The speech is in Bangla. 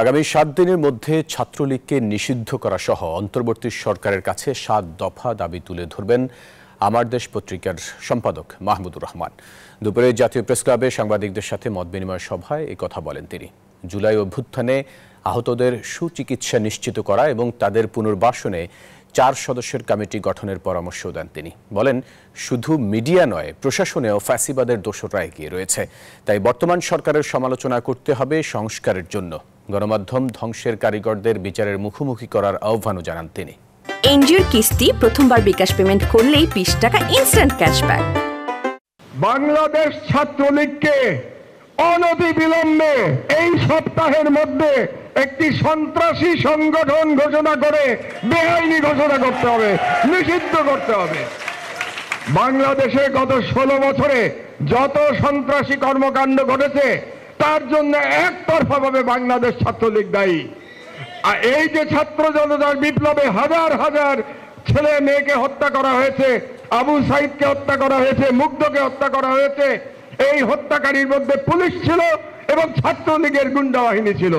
আগামী সাত দিনের মধ্যে ছাত্রলীগকে নিষিদ্ধ করা সহ অন্তর্বর্তী সরকারের কাছে সাত দফা দাবি তুলে ধরবেন আমার দেশ পত্রিকার সম্পাদক মাহমুদুর রহমান দুপুরে জাতীয় প্রেস ক্লাবে সাংবাদিকদের সাথে মত বিনিময় সভায় এ কথা বলেন তিনি জুলাই অভ্যুত্থানে আহতদের সুচিকিৎসা নিশ্চিত করা এবং তাদের পুনর্বাসনে চার সদস্যের কমিটি গঠনের পরামর্শ দেন তিনি বলেন শুধু মিডিয়া নয় প্রশাসনেও ফ্যাসিবাদের দোষরা এগিয়ে রয়েছে তাই বর্তমান সরকারের সমালোচনা করতে হবে সংস্কারের জন্য গণমাধ্যম ধ্বংসের কারিগরদের বিচারের মুখোমুখি করার আহ্বানও জানান তিনি এনজিওর কিস্তি প্রথমবার বিকাশ পেমেন্ট করলেই বিশ টাকা ইনস্ট্যান্ট ক্যাশব্যাক বাংলাদেশ ছাত্রলীগকে অনতিবিলম্বে এই সপ্তাহের মধ্যে একটি সন্ত্রাসী সংগঠন ঘোষণা করে বেআইনি ঘোষণা করতে হবে নিষিদ্ধ করতে হবে বাংলাদেশে গত ষোলো বছরে যত সন্ত্রাসী কর্মকাণ্ড ঘটেছে তার জন্য একতরফা ভাবে বাংলাদেশ ছাত্রলীগ দায়ী আর এই যে ছাত্র জনতার বিপ্লবে হাজার হাজার ছেলে মেয়েকে হত্যা করা হয়েছে আবু সাইদকে হত্যা করা হয়েছে মুগ্ধকে হত্যা করা হয়েছে এই হত্যাকারীর মধ্যে পুলিশ ছিল এবং ছাত্রলীগের গুন্ডা বাহিনী ছিল